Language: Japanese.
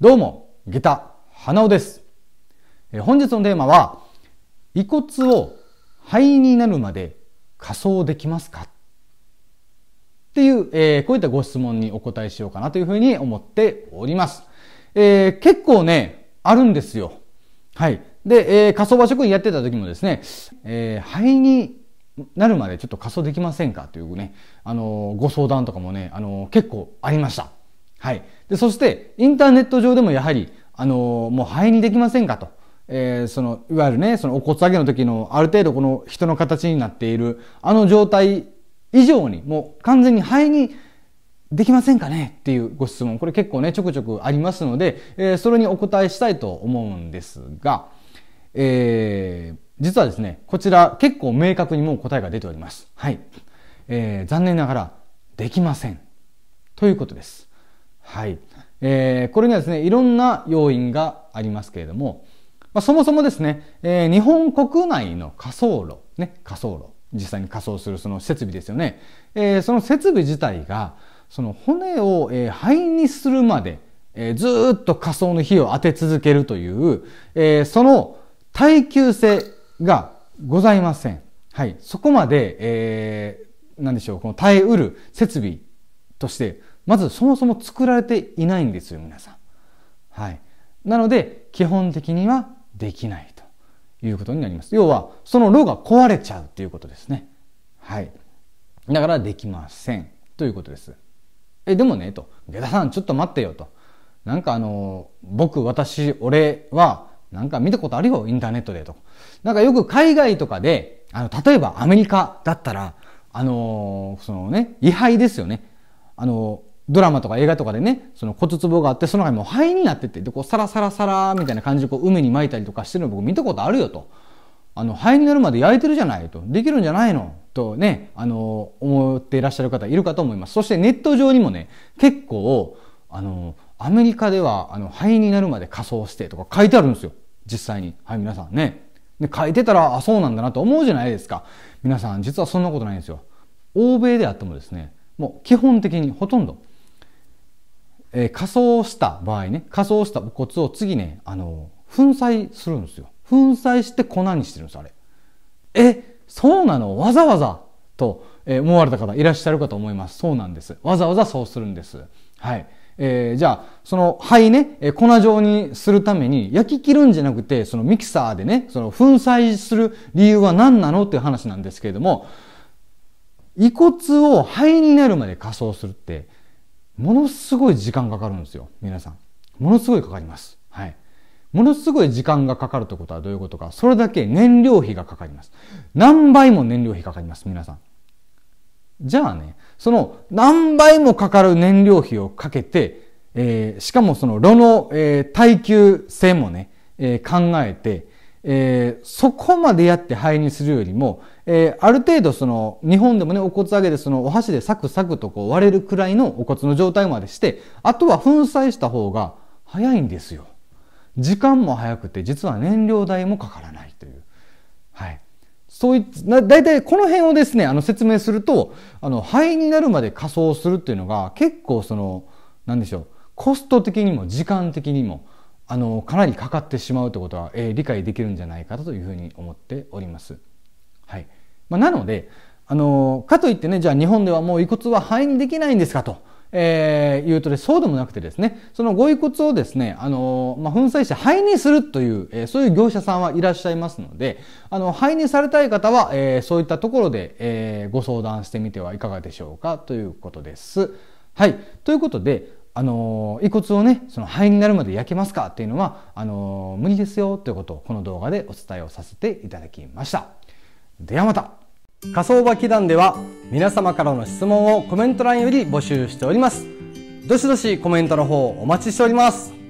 どうも、下駄、花尾です。本日のテーマは、遺骨を灰になるまで仮装できますかっていう、えー、こういったご質問にお答えしようかなというふうに思っております。えー、結構ね、あるんですよ。はい。で、えー、仮想場職員やってた時もですね、えー、肺になるまでちょっと仮装できませんかというね、あの、ご相談とかもね、あの、結構ありました。はい。で、そして、インターネット上でもやはり、あの、もう肺にできませんかと。えー、その、いわゆるね、そのお骨上げの時の、ある程度この人の形になっている、あの状態以上に、もう完全に肺にできませんかねっていうご質問。これ結構ね、ちょくちょくありますので、えー、それにお答えしたいと思うんですが、えー、実はですね、こちら結構明確にもう答えが出ております。はい。えー、残念ながら、できません。ということです。はい。えー、これにはですね、いろんな要因がありますけれども、まあ、そもそもですね、えー、日本国内の火葬炉、ね、火葬炉、実際に火葬するその設備ですよね。えー、その設備自体が、その骨を、えー、灰にするまで、えー、ずっと火葬の火を当て続けるという、えー、その耐久性、がございません。はい。そこまで、えー、なんでしょう、この耐えうる設備として、まずそもそも作られていないんですよ、皆さん。はい。なので、基本的にはできないということになります。要は、その炉が壊れちゃうということですね。はい。だからできませんということです。え、でもね、と、下田さん、ちょっと待ってよと。なんかあの、僕、私、俺は、なんか見たことあるよ、インターネットでと。なんかよく海外とかで、あの、例えばアメリカだったら、あのー、そのね、位牌ですよね。あのドラマとか映画とかでね、その骨壺があって、その中にも灰になってて、で、こう、サラサラサラみたいな感じで、こう、海に撒いたりとかしてるの僕見たことあるよと。あの、灰になるまで焼いてるじゃないと。できるんじゃないのとね、あの、思っていらっしゃる方いるかと思います。そしてネット上にもね、結構、あの、アメリカでは、あの、灰になるまで仮装してとか書いてあるんですよ。実際に。はい、皆さんね。で、書いてたら、あ、そうなんだなと思うじゃないですか。皆さん、実はそんなことないんですよ。欧米であってもですね、もう基本的にほとんど、えー、仮装した場合ね、仮装したお骨を次ね、あの、粉砕するんですよ。粉砕して粉にしてるんです、あれ。え、そうなのわざわざと思われた方いらっしゃるかと思います。そうなんです。わざわざそうするんです。はい。えー、じゃあ、その灰ね、えー、粉状にするために焼き切るんじゃなくて、そのミキサーでね、その粉砕する理由は何なのっていう話なんですけれども、遺骨を灰になるまで仮装するって、ものすごい時間かかるんですよ、皆さん。ものすごいかかります。はい。ものすごい時間がかかるってことはどういうことか。それだけ燃料費がかかります。何倍も燃料費かかります、皆さん。じゃあね、その何倍もかかる燃料費をかけて、えー、しかもその炉の、えー、耐久性もね、えー、考えて、えー、そこまでやって灰にするよりも、えー、ある程度その日本でもねお骨上げでそのお箸でサクサクとこう割れるくらいのお骨の状態までしてあとは粉砕した方が早いんですよ時間も早くて実は燃料代もかからないというそうい大体この辺をですねあの説明するとあの灰になるまで仮装するっていうのが結構その何でしょうコスト的にも時間的にもあのかなりかかってしまうということは、えー、理解できるんじゃないかというふうに思っております。はいまあ、なのであのかといってねじゃあ日本ではもう遺骨は灰にできないんですかと。えー、言うとで、ね、そうでもなくてですね、そのご遺骨をですね、あのまあ、粉砕して灰にするという、えー、そういう業者さんはいらっしゃいますので、あの、灰にされたい方は、えー、そういったところで、えー、ご相談してみてはいかがでしょうかということです。はい。ということで、あの遺骨をねその灰になるまで焼けますかっていうのはあの無理ですよということをこの動画でお伝えをさせていただきましたではまた仮想場祈願では皆様からの質問をコメント欄より募集しておりますどしどしコメントの方お待ちしております